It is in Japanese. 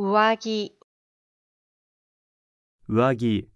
上着上着